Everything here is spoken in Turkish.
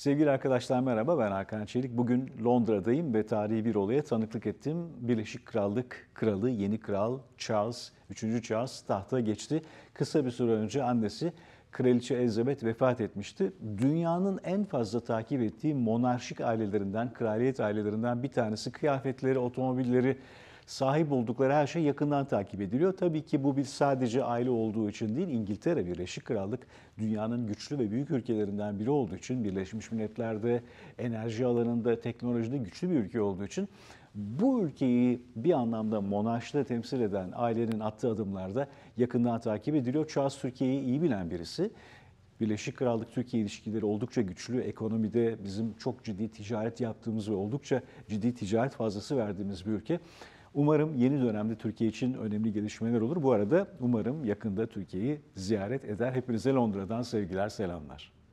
Sevgili arkadaşlar merhaba ben Hakan Çelik. Bugün Londra'dayım ve tarihi bir olaya tanıklık ettim. Birleşik Krallık Kralı, yeni kral Charles, 3. Charles tahta geçti. Kısa bir süre önce annesi Kraliçe Elizabeth vefat etmişti. Dünyanın en fazla takip ettiği monarşik ailelerinden, kraliyet ailelerinden bir tanesi. Kıyafetleri, otomobilleri, sahip oldukları her şey yakından takip ediliyor. Tabii ki bu bir sadece aile olduğu için değil, İngiltere Birleşik Krallık dünyanın güçlü ve büyük ülkelerinden biri olduğu için, Birleşmiş Milletler'de enerji alanında, teknolojide güçlü bir ülke olduğu için bu ülkeyi bir anlamda monarşide temsil eden ailenin attığı adımlarda yakından takip ediliyor. Charles Türkiye'yi iyi bilen birisi. Birleşik Krallık Türkiye ilişkileri oldukça güçlü. Ekonomide bizim çok ciddi ticaret yaptığımız ve oldukça ciddi ticaret fazlası verdiğimiz bir ülke. Umarım yeni dönemde Türkiye için önemli gelişmeler olur. Bu arada umarım yakında Türkiye'yi ziyaret eder. Hepinize Londra'dan sevgiler, selamlar.